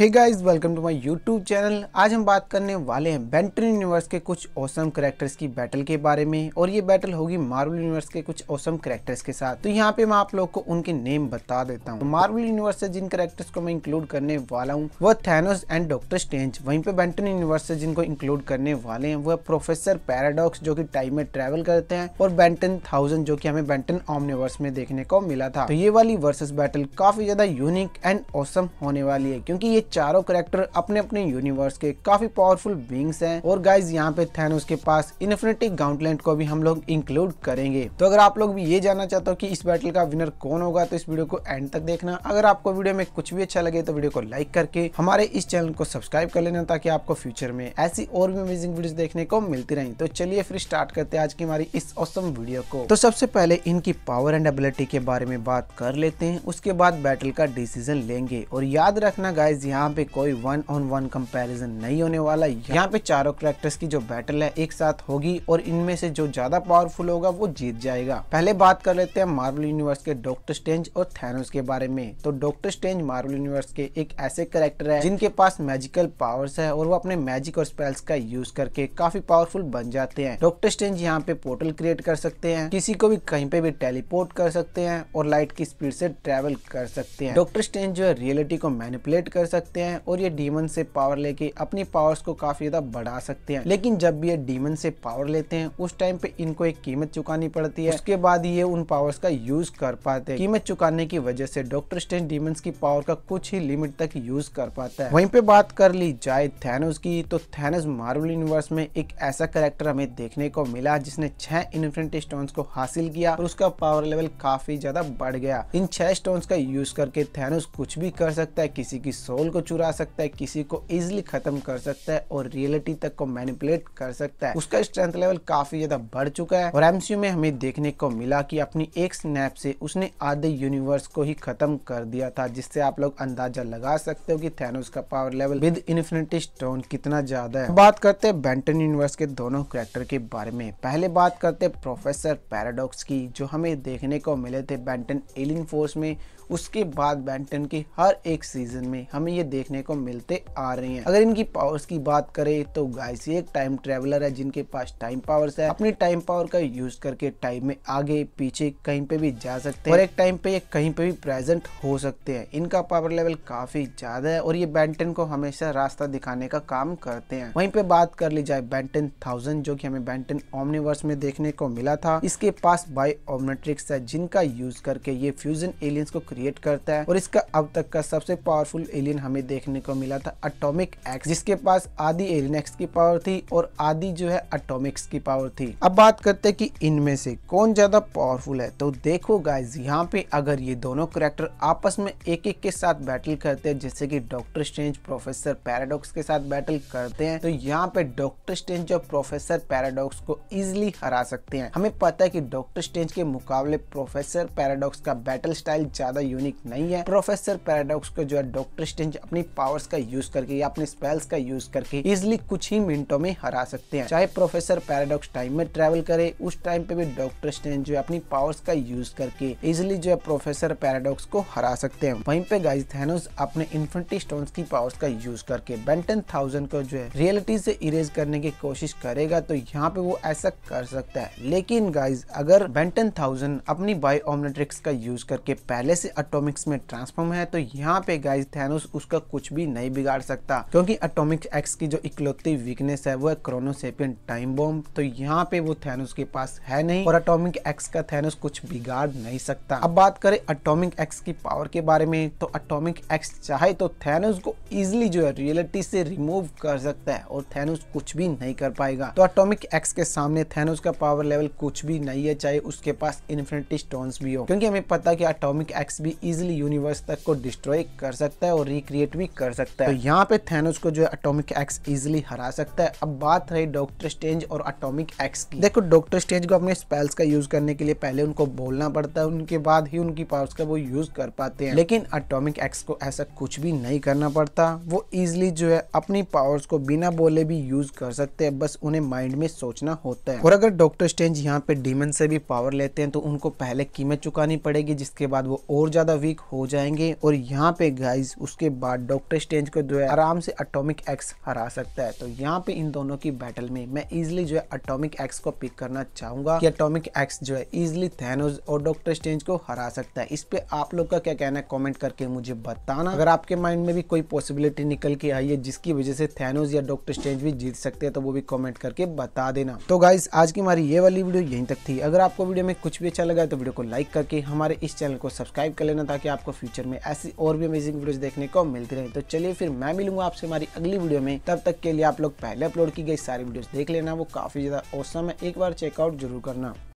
hey guys welcome to my YouTube channel आज हम बात करने वाले हैं बैटल यूनिवर्स के कुछ औसम करेक्टर्स की बैटल के बारे में और ये बैटल होगी मार्वल यूनिवर्स के कुछ औसम करेक्टर्स के साथ तो यहाँ पे मैं आप लोग को उनके नेम बता देता हूँ मार्वल यूनिवर्स से जिन करेक्टर्स को मैं इंक्लूड करने वाला हूँ वो थैनोस एंड डॉक्टर स्टेंज वहीं पे बैटल यूनिवर्स से जिनको इंक्लूड करने वाले हैं वो प्रोफेसर पैराडॉक्स जो की टाइम में ट्रेवल करते हैं और बैंटन थाउजेंड जो की हमें बैंटन ऑमनिवर्स में देखने को मिला था तो ये वाली वर्सेज बैटल काफी ज्यादा यूनिक एंड औसम होने वाली है क्योंकि ये चारों करेक्टर अपने अपने यूनिवर्स के काफी पावरफुल बींग्स हैं और गाइज यहाँ पे थे उसके पास इन्फिनिटी गाउंटलैंड को भी हम लोग इंक्लूड करेंगे तो अगर आप लोग भी ये जानना चाहते हो कि इस बैटल का विनर कौन होगा तो इस वीडियो को एंड तक देखना अगर आपको वीडियो में कुछ भी अच्छा लगे तो वीडियो को लाइक करके हमारे इस चैनल को सब्सक्राइब कर लेना ताकि आपको फ्यूचर में ऐसी और भी अमेजिंग वीडियो देखने को मिलती रही तो चलिए फिर स्टार्ट करते हैं आज की हमारी इस औसम वीडियो को तो सबसे पहले इनकी पावर एंड एबिलिटी के बारे में बात कर लेते हैं उसके बाद बैटल का डिसीजन लेंगे और याद रखना गाइज यहाँ यहाँ पे कोई वन ऑन वन कंपैरिजन नहीं होने वाला यहाँ पे चारों करेक्टर्स की जो बैटल है एक साथ होगी और इनमें से जो ज्यादा पावरफुल होगा वो जीत जाएगा पहले बात कर लेते हैं मार्वल यूनिवर्स के डॉक्टर स्टेंज और थैनोस के बारे में तो डॉक्टर स्टेंज मार्वल यूनिवर्स के एक ऐसे करेक्टर है जिनके पास मैजिकल पावर्स है और वो अपने मैजिक और स्पेल्स का यूज करके काफी पावरफुल बन जाते हैं डॉक्टर स्टेंज यहाँ पे पोर्टल क्रिएट कर सकते हैं किसी को भी कहीं पे भी टेलीपोर्ट कर सकते हैं और लाइट की स्पीड से ट्रेवल कर सकते हैं डॉक्टर स्टेंज जो है रियलिटी को मैनिपुलेट कर सकते सकते हैं और ये डीमन से पावर लेके अपनी पावर्स को काफी ज्यादा बढ़ा सकते हैं लेकिन जब भी ये डीमन से पावर लेते हैं उस टाइम पे इनको एक कीमत चुकानी पड़ती है उसके बाद ये उन पावर्स का यूज कर पाते हैं कीमत चुकाने की वजह से डॉक्टर स्टेन डीमन की पावर का कुछ ही लिमिट तक यूज कर पाता है वहीं पे बात कर ली जाए थैनोस की तो थैनोस मार्वल यूनिवर्स में एक ऐसा करेक्टर हमें देखने को मिला जिसने छह इन्फिनिटी स्टोन को हासिल किया और उसका पावर लेवल काफी ज्यादा बढ़ गया इन छह स्टोन का यूज करके थैनोस कुछ भी कर सकता है किसी की सोल को चुरा सकता है किसी को इजिली खत्म कर सकता है और रियलिटी तक को मैनिपुलेट कर सकता है उसका स्ट्रेंथ लेवल काफी ज्यादा बढ़ चुका है और एमसीयू में हमें देखने को मिला कि अपनी एक स्नैप से उसने आधे यूनिवर्स को ही खत्म कर दिया था जिससे आप लोग अंदाजा लगा सकते हो कि थैनोस का power level with infinity stone कितना ज्यादा है बात करते हैं बैंटन यूनिवर्स के दोनों कैरेक्टर के बारे में पहले बात करते हैं प्रोफेसर पैराडॉक्स की जो हमें देखने को मिले थे बैंटन एलिन फोर्स में उसके बाद बैंटन के हर एक सीजन में हमें ये देखने को मिलते आ रहे हैं अगर इनकी पावर्स की बात करें तो गाइस ये एक टाइम ट्रेवलर है जिनके पास टाइम पावर्स है अपने टाइम पावर का यूज करके टाइम में आगे पीछे कहीं पे भी जा सकते हैं और एक टाइम पे ये कहीं पे भी प्रेजेंट हो सकते हैं इनका पावर लेवल काफी ज्यादा है और ये बैंटन को हमेशा रास्ता दिखाने का काम करते हैं वहीं पे बात कर ली जाए बैंटन थाउजेंड जो कि हमें बैंटन ओमनिवर्स में देखने को मिला था इसके पास बायोमेट्रिक्स है जिनका यूज करके ये फ्यूजन एलियंस को क्रिएट करता है और इसका अब तक का सबसे पावरफुल एलियन हमें देखने को मिला था अटोमिक एक्स जिसके पास आदि एलियन एक्स की पावर थी और आदि जो है अटोमिक्स की पावर थी अब बात करते है की इनमें से कौन ज्यादा पावरफुल है तो देखो गाइज यहाँ पे अगर ये दोनों करेक्टर आपस में एक एक के साथ बैटल करते हैं जैसे कि डॉक्टर स्ट्रेंज प्रोफेसर पैराडॉक्स के साथ बैटल करते हैं तो यहाँ पे डॉक्टर स्ट्रेंज और प्रोफेसर पैराडॉक्स को इजिली हरा सकते हैं हमें पता है कि डॉक्टर स्ट्रेंज के मुकाबले प्रोफेसर पैराडॉक्स का बैटल स्टाइल ज्यादा यूनिक नहीं है प्रोफेसर पैराडॉक्स को जो है डॉक्टर स्टेंज अपनी पावर्स का यूज करके या अपने स्पेल्स का यूज करके इजिली कुछ ही मिनटों में हरा सकते हैं चाहे प्रोफेसर पैराडॉक्स टाइम में ट्रेवल करे उस टाइम पे भी डॉक्टर स्टेंज जो है अपनी पावर्स का यूज करके इजिली जो है प्रोफेसर पैराडॉक्स को हरा सकते हैं वहीं पे गाइज थे अपने इन्फेंट्री स्टोन की पावर्स का यूज करके बेंटन थाउजेंड को जो है रियलिटी से इरेज करने की कोशिश करेगा तो यहाँ पे वो ऐसा कर सकता है लेकिन गाइज अगर बेंटन थाउजेंड अपनी बायोमेट्रिक्स का यूज करके पहले से अटोमिक्स में ट्रांसफॉर्म है तो यहाँ पे गाइज थैनोस उसका कुछ भी नहीं बिगाड़ सकता क्योंकि अटोमिक एक्स की जो इकलौती वीकनेस है वो है क्रोनोसेपियन टाइम बॉम्ब तो यहाँ पे वो थैनोस के पास है नहीं और अटोमिक एक्स का थैनोस कुछ बिगाड़ नहीं सकता अब बात करें अटोमिक एक्स की पावर के बारे में तो अटोमिक एक्स चाहे तो थैनोस को इजिली जो है रियलिटी से रिमूव कर सकता है और थैनोस कुछ भी नहीं कर पाएगा तो अटोमिक एक्स के सामने थैनोस का पावर लेवल कुछ भी नहीं है चाहे उसके पास इन्फिनिटी स्टोन्स भी हो क्योंकि हमें पता कि अटोमिक एक्स भी भी इजिली यूनिवर्स तक को डिस्ट्रॉय कर सकता है और रिक्रिएट भी कर सकता है तो यहाँ पे थेनोस को जो है अटोमिक एक्स इजिली हरा सकता है अब बात रही डॉक्टर स्टेंज और अटोमिक एक्स की देखो डॉक्टर स्टेंज को अपने स्पेल्स का यूज करने के लिए पहले उनको बोलना पड़ता है उनके बाद ही उनकी पावर्स का वो यूज कर पाते हैं लेकिन अटोमिक एक्स को ऐसा कुछ भी नहीं करना पड़ता वो इजिली जो है अपनी पावर्स को बिना बोले भी यूज कर सकते हैं बस उन्हें माइंड में सोचना होता है और अगर डॉक्टर स्टेंज यहाँ पे डीमन से भी पावर लेते हैं तो उनको पहले कीमत चुकानी पड़ेगी जिसके बाद वो और ज़्यादा वीक हो जाएंगे और यहाँ पे गाइज उसके बाद डॉक्टर स्टेंज को जो है आराम से अटोमिक एक्स हरा सकता है तो यहाँ पे इन दोनों की बैटल में मैं इजिली जो है अटोमिक एक्स को पिक करना चाहूंगा कि अटोमिक एक्स जो है इजिली थैनोज और डॉक्टर स्टेंज को हरा सकता है इस पे आप लोग का क्या कहना है कॉमेंट करके मुझे बताना अगर आपके माइंड में भी कोई पॉसिबिलिटी निकल के आई है जिसकी वजह से थैनोज या डॉक्टर स्टेंज भी जीत सकते हैं तो वो भी कॉमेंट करके बता देना तो गाइज आज की हमारी ये वाली वीडियो यहीं तक थी अगर आपको वीडियो में कुछ भी अच्छा लगा तो वीडियो को लाइक करके हमारे इस चैनल को सब्सक्राइब कर लेना ताकि आपको फ्यूचर में ऐसी और भी अमेजिंग वीडियोस देखने को मिलती रहे तो चलिए फिर मैं मिलूंगा आपसे हमारी अगली वीडियो में तब तक के लिए आप लोग पहले अपलोड की गई सारी वीडियोस देख लेना वो काफ़ी ज़्यादा औसम है एक बार चेकआउट जरूर करना